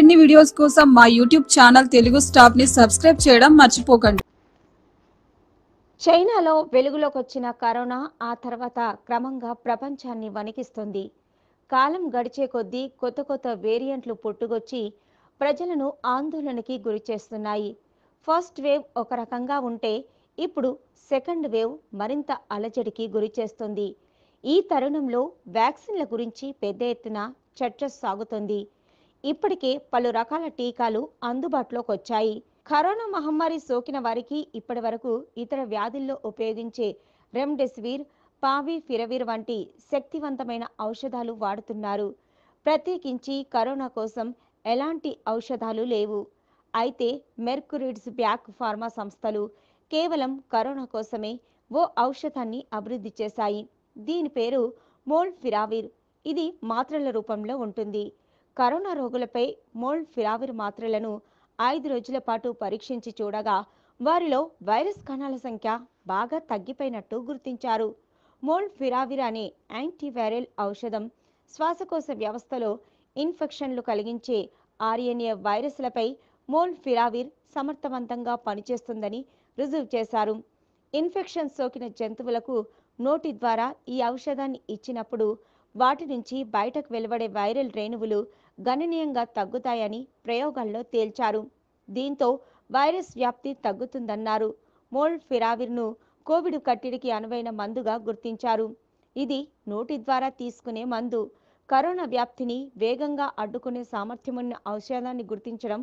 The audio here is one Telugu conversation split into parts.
మరిన్ని వీడియోస్ కోసం మా యూట్యూబ్ ఛానల్ తెలుగు స్టాఫ్ ని సబ్స్క్రైబ్ చేయడం మర్చిపోకండి చైనాలో వెలుగులోకి వచ్చిన కరోనా ఆ తర్వాత క్రమంగా ప్రపంచాన్ని వణికిస్తుంది కాలం గడిచే కొద్దీ కొత్త కొత్త వేరియంట్లు పుట్టుకొచ్చి ప్రజలను ఆందోళనకి గురిచేస్తున్నాయి ఫస్ట్ వేవ్ ఒక రకంగా ఉంటే ఇప్పుడు సెకండ్ వేవ్ మరింత అలజడికి గురిచేస్తుంది ఈ తరుణంలో వ్యాక్సిన్ల గురించి పెద్ద ఎత్తున చర్చ సాగుతుంది ఇప్పటికే పలు రకాల టీకాలు అందుబాటులోకి వచ్చాయి కరోనా మహమ్మారి సోకిన వారికి ఇప్పటి వరకు ఇతర వ్యాధుల్లో ఉపయోగించే రెమ్డెసివిర్ పావి ఫిరవీర్ వంటి శక్తివంతమైన ఔషధాలు వాడుతున్నారు ప్రత్యేకించి కరోనా కోసం ఎలాంటి ఔషధాలు లేవు అయితే మెర్కురిడ్స్ బ్యాక్ ఫార్మా సంస్థలు కేవలం కరోనా కోసమే ఓ ఔషధాన్ని అభివృద్ధి చేశాయి దీని పేరు మోల్ ఫిరావిర్ ఇది మాత్రల రూపంలో ఉంటుంది కరోనా రోగులపై మోల్డ్ ఫిరావిర్ మాత్రలను ఐదు రోజుల పాటు పరీక్షించి చూడగా వారిలో వైరస్ కణాల సంఖ్య బాగా తగ్గిపోయినట్టు గుర్తించారు మోల్డ్ ఫిరావిర్ అనే యాంటీవైరల్ ఔషధం శ్వాసకోశ వ్యవస్థలో ఇన్ఫెక్షన్లు కలిగించే ఆర్ఎన్ఏ వైరస్లపై మోల్ ఫిరావిర్ సమర్థవంతంగా పనిచేస్తుందని రుజువు చేశారు ఇన్ఫెక్షన్ సోకిన జంతువులకు నోటి ద్వారా ఈ ఔషధాన్ని ఇచ్చినప్పుడు వాటి నుంచి బయటకు వెలువడే వైరల్ రేణువులు గణనీయంగా తగ్గుతాయని ప్రయోగాల్లో తేల్చారు దీంతో వైరస్ వ్యాప్తి తగ్గుతుందన్నారు మోల్ ఫిరావిర్ను కోవిడ్ కట్టడికి అనువైన మందుగా గుర్తించారు ఇది నోటి ద్వారా తీసుకునే మందు కరోనా వ్యాప్తిని వేగంగా అడ్డుకునే సామర్థ్యమున్న ఔషధాన్ని గుర్తించడం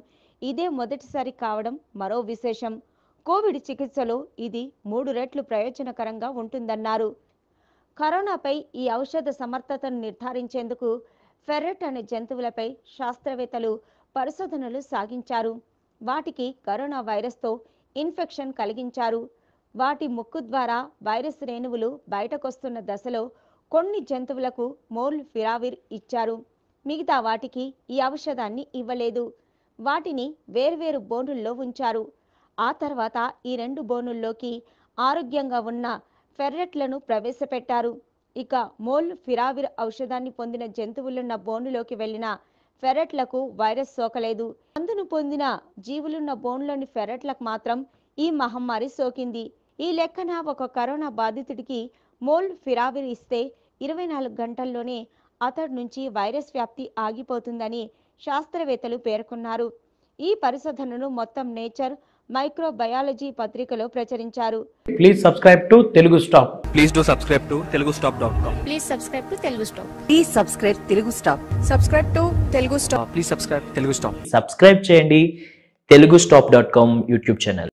ఇదే మొదటిసారి కావడం మరో విశేషం కోవిడ్ చికిత్సలో ఇది మూడు రెట్లు ప్రయోజనకరంగా ఉంటుందన్నారు కరోనాపై ఈ ఔషధ సమర్థతను నిర్ధారించేందుకు ఫెర్రెట్ అనే జంతువులపై శాస్త్రవేత్తలు పరిశోధనలు సాగించారు వాటికి కరోనా వైరస్తో ఇన్ఫెక్షన్ కలిగించారు వాటి ముక్కు ద్వారా వైరస్ రేణువులు బయటకొస్తున్న దశలో కొన్ని జంతువులకు మోల్ ఫిరావిర్ ఇచ్చారు మిగతా వాటికి ఈ ఔషధాన్ని ఇవ్వలేదు వాటిని వేర్వేరు బోనుల్లో ఉంచారు ఆ తర్వాత ఈ రెండు బోనుల్లోకి ఆరోగ్యంగా ఉన్న ఫెర్రెట్లను ప్రవేశపెట్టారు ఇక మోల్ ఫిరావిర్ ఔషధాన్ని పొందిన జంతువులున్న బోనులోకి వెళ్లిన ఫెర్రెట్లకు వైరస్ సోకలేదు అందును పొందిన జీవులున్న బోన్లోని ఫెర్రెట్లకు మాత్రం ఈ మహమ్మారి సోకింది ఈ లెక్కన ఒక కరోనా బాధితుడికి మోల్ ఫిరావిర్ ఇస్తే ఇరవై నాలుగు గంటల్లోనే అతడి నుంచి వైరస్ వ్యాప్తి ఆగిపోతుందని శాస్త్రవేత్తలు పేర్కొన్నారు ఈ పరిశోధనను మొత్తం నేచర్ మైక్రోబయాలజీ పత్రికలో ప్రచురించారు please subscribe to Telugu Stop please do subscribe to Telugu Stop dot com please subscribe to Telugu Stop please subscribe Telugu Stop subscribe to Telugu Stop please subscribe Telugu Stop subscribe చేయండి Telugu Stop dot com YouTube channel